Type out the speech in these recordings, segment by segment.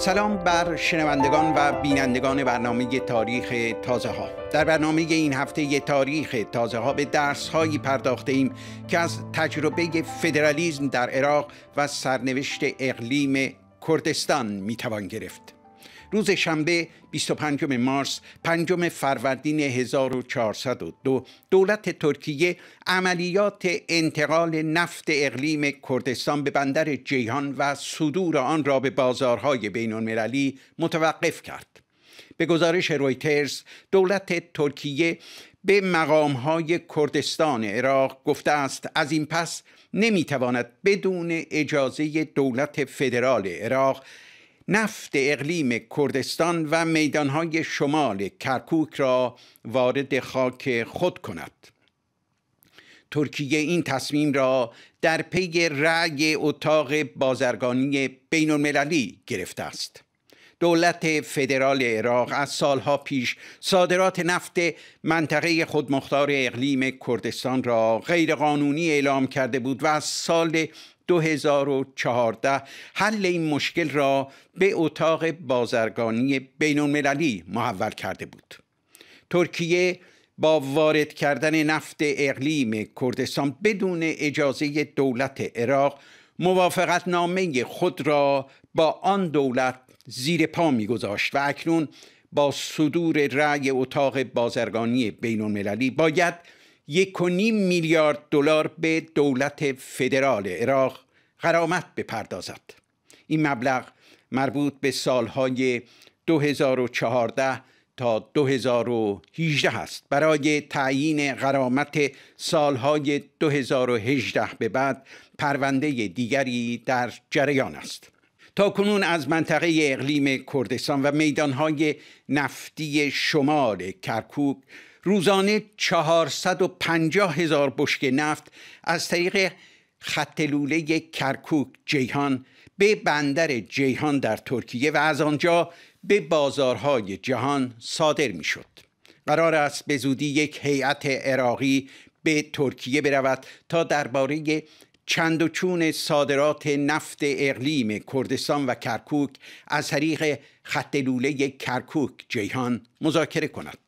سلام بر شنوندگان و بینندگان برنامه تاریخ تازه ها در برنامه این هفته تاریخ تازه ها به درس هایی پرداخته ایم که از تجربه فدرالیزم در عراق و سرنوشت اقلیم کردستان میتوان گرفت روز شنبه 25 مارس 5 فروردین 1402 دولت ترکیه عملیات انتقال نفت اقلیم کردستان به بندر جیهان و صدور آن را به بازارهای بین المللی متوقف کرد به گزارش رویترز دولت ترکیه به مقامهای کردستان عراق گفته است از این پس نمیتواند بدون اجازه دولت فدرال عراق نفت اقلیم کردستان و میدانهای شمال کرکوک را وارد خاک خود کند ترکیه این تصمیم را در پی رأی اتاق بازرگانی بین المللی گرفته است دولت فدرال عراق از سالها پیش صادرات نفت منطقه خودمختار اقلیم کردستان را غیرقانونی اعلام کرده بود و از سال 2014 حل این مشکل را به اتاق بازرگانی بین المللی محول کرده بود ترکیه با وارد کردن نفت اقلیم کردستان بدون اجازه دولت عراق موافقت نامه خود را با آن دولت زیر پا گذاشت و اکنون با صدور رأی اتاق بازرگانی بین المللی باید یک میلیارد دلار به دولت فدرال عراق غرامت بپردازد این مبلغ مربوط به سالهای 2014 تا 2018 است برای تعیین غرامت سالهای 2018 به بعد پرونده دیگری در جریان است تا کنون از منطقه اقلیم کردستان و میدانهای نفتی شمال کرکوک روزانه 450 هزار بشک نفت از طریق خط لوله کرکوک جیهان به بندر جیهان در ترکیه و از آنجا به بازارهای جهان صادر میشد. قرار است به زودی یک هیئت عراقی به ترکیه برود تا درباره چند و چون صادرات نفت اقلیم کردستان و کرکوک از طریق خط لوله کرکوک جیهان مذاکره کند.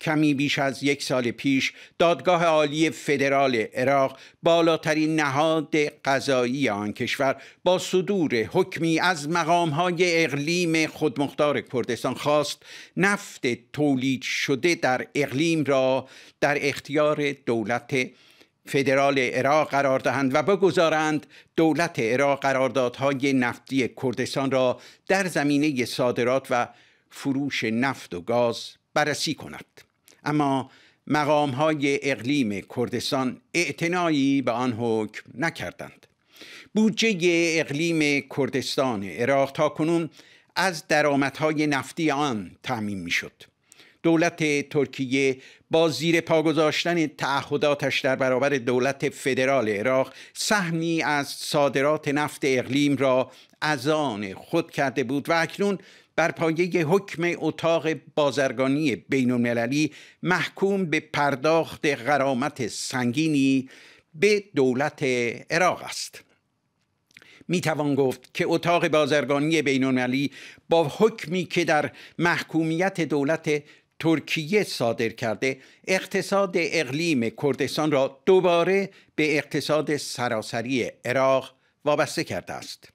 کمی بیش از یک سال پیش دادگاه عالی فدرال عراق بالاترین نهاد قضایی آن کشور با صدور حکمی از های اقلیم خودمختار کردستان خواست نفت تولید شده در اقلیم را در اختیار دولت فدرال عراق قرار دهند و بگذارند دولت عراق قراردادهای نفتی کردستان را در زمینه صادرات و فروش نفت و گاز بررسی کند اما مقام های اقلیم کردستان اعتنایی به آن حکم نکردند بودجه اقلیم کردستان عراق تا کنون از درآمدهای نفتی آن تعمین میشد دولت ترکیه با زیر پا گذاشتن تعهداتش در برابر دولت فدرال عراق سهمی از صادرات نفت اقلیم را از آن خود کرده بود و اکنون بر پایه حکم اتاق بازرگانی بین المللی محکوم به پرداخت غرامت سنگینی به دولت عراق است می توان گفت که اتاق بازرگانی بین المللی با حکمی که در محکومیت دولت ترکیه صادر کرده اقتصاد اقلیم کردستان را دوباره به اقتصاد سراسری عراق وابسته کرده است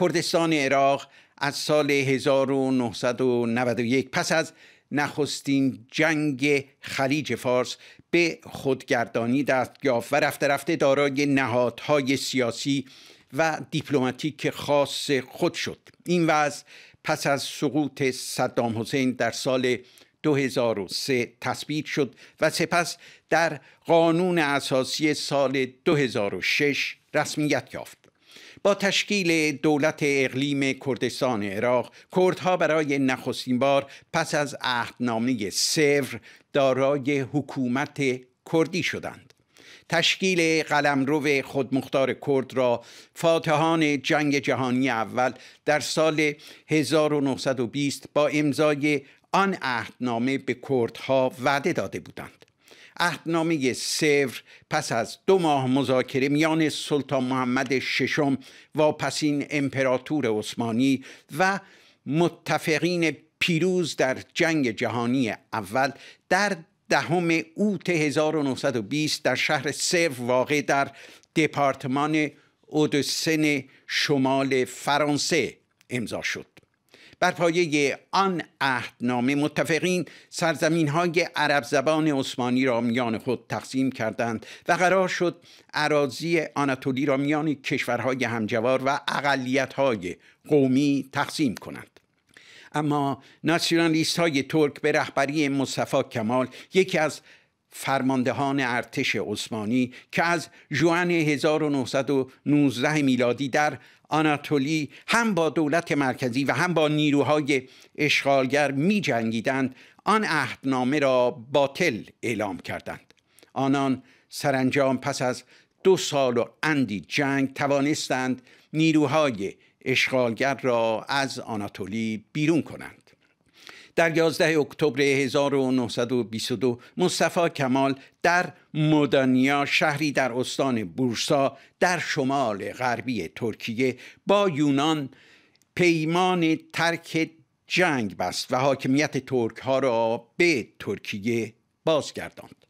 کردستان عراق از سال 1991 پس از نخستین جنگ خلیج فارس به خودگردانی دست یافت و رفته رفته دارای نهادهای سیاسی و دیپلماتیک خاص خود شد این وضع پس از سقوط صدام حسین در سال 2003 تثبیت شد و سپس در قانون اساسی سال 2006 رسمیت یافت با تشکیل دولت اقلیم کردستان عراق کردها برای نخستین بار پس از عهدنامه سفر دارای حکومت کردی شدند تشکیل قلمرو خودمختار کرد را فاتحان جنگ جهانی اول در سال 1920 با امضای آن عهدنامه به کردها وعده داده بودند عهدنامه سور پس از دو ماه مذاکره میان سلطان محمد ششم و پسین امپراتور عثمانی و متفقین پیروز در جنگ جهانی اول در دهم اوت 1920 در شهر سفر واقع در دپارتمان اودسن شمال فرانسه امضا شد بر پایه آن عهدنامه متفقین سرزمین های عرب زبان عثمانی را میان خود تقسیم کردند و قرار شد عراضی آناتولی را میان کشورهای همجوار و اقلیت های قومی تقسیم کنند اما ناسیونالیست های ترک به رهبری مصطفی کمال یکی از فرماندهان ارتش عثمانی که از جوان 1919 میلادی در آناتولی هم با دولت مرکزی و هم با نیروهای اشغالگر می جنگیدند آن عهدنامه را باطل اعلام کردند آنان سرانجام پس از دو سال و اندی جنگ توانستند نیروهای اشغالگر را از آناتولی بیرون کنند در 11 اکتبر 1922 مصطفی کمال در مدنیا شهری در استان بورسا در شمال غربی ترکیه با یونان پیمان ترک جنگ بست و حاکمیت ترک ها را به ترکیه بازگرداند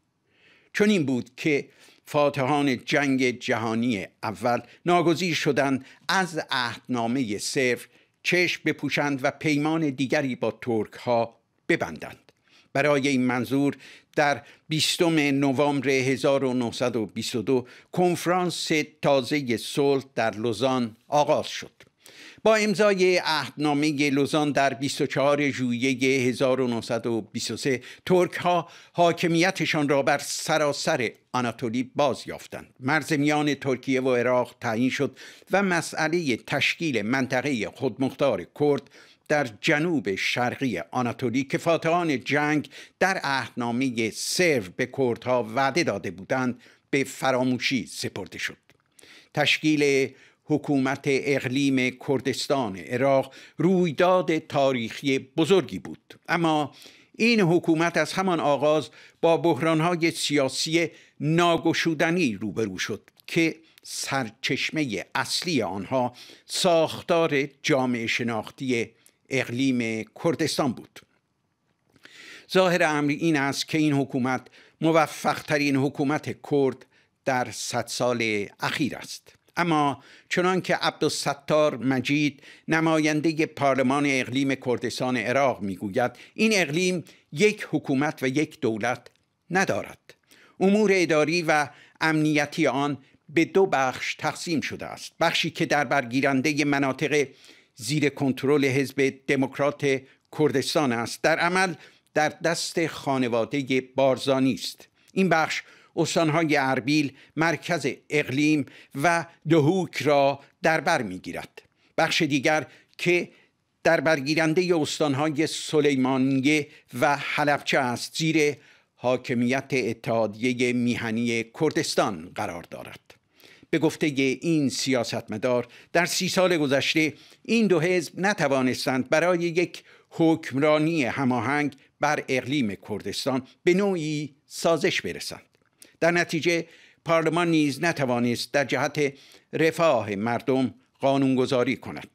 چون این بود که فاتحان جنگ جهانی اول ناگزیر شدند از عهدنامه صفر چشم بپوشند و پیمان دیگری با ترک ها ببندند برای این منظور در 20 نوامبر 1922 کنفرانس تازه صلح در لوزان آغاز شد با امضای عهدنامه لوزان در 24 ژوئیه 1923 ترک ها حاکمیتشان را بر سراسر آناتولی باز یافتند مرز میان ترکیه و عراق تعیین شد و مسئله تشکیل منطقه خودمختار کرد در جنوب شرقی آناتولی که فاتحان جنگ در عهدنامه سرو به کردها وعده داده بودند به فراموشی سپرده شد تشکیل حکومت اقلیم کردستان عراق رویداد تاریخی بزرگی بود اما این حکومت از همان آغاز با بحرانهای سیاسی ناگشودنی روبرو شد که سرچشمه اصلی آنها ساختار جامعه شناختی اقلیم کردستان بود ظاهر امر این است که این حکومت موفقترین حکومت کرد در صد سال اخیر است اما چنان که عبدالستار مجید نماینده پارلمان اقلیم کردستان عراق میگوید این اقلیم یک حکومت و یک دولت ندارد امور اداری و امنیتی آن به دو بخش تقسیم شده است بخشی که در برگیرنده مناطق زیر کنترل حزب دموکرات کردستان است در عمل در دست خانواده بارزانی است این بخش استانهای اربیل مرکز اقلیم و دهوک را در بر میگیرد بخش دیگر که در برگیرنده استانهای سلیمانیه و حلبچه است زیر حاکمیت اتحادیه میهنی کردستان قرار دارد به گفته این سیاستمدار در سی سال گذشته این دو حزب نتوانستند برای یک حکمرانی هماهنگ بر اقلیم کردستان به نوعی سازش برسند در نتیجه پارلمان نیز نتوانست در جهت رفاه مردم قانونگذاری کند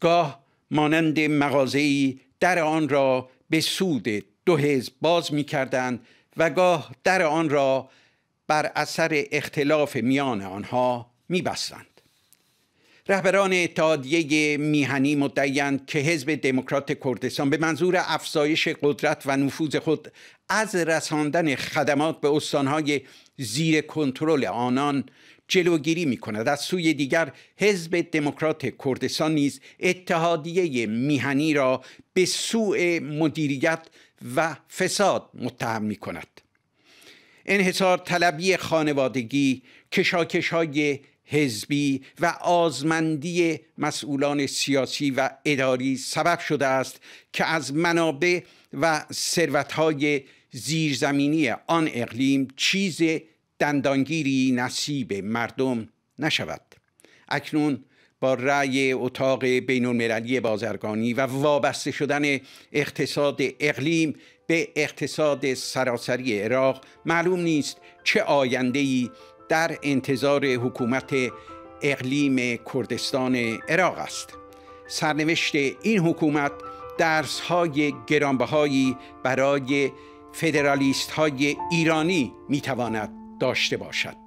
گاه مانند مغازه‌ای در آن را به سود دو حزب باز می کردند و گاه در آن را بر اثر اختلاف میان آنها می بستند. رهبران اتحادیه میهنی مدعیند که حزب دموکرات کردستان به منظور افزایش قدرت و نفوذ خود از رساندن خدمات به استانهای زیر کنترل آنان جلوگیری می کند از سوی دیگر حزب دموکرات کردستان نیز اتحادیه میهنی را به سوء مدیریت و فساد متهم می کند انحصار طلبی خانوادگی کشاکش های حزبی و آزمندی مسئولان سیاسی و اداری سبب شده است که از منابع و ثروتهای زیرزمینی آن اقلیم چیز دندانگیری نصیب مردم نشود اکنون با رأی اتاق بین المللی بازرگانی و وابسته شدن اقتصاد اقلیم به اقتصاد سراسری عراق معلوم نیست چه آینده‌ای در انتظار حکومت اقلیم کردستان عراق است سرنوشت این حکومت درس های گرانبهایی برای فدرالیست های ایرانی میتواند داشته باشد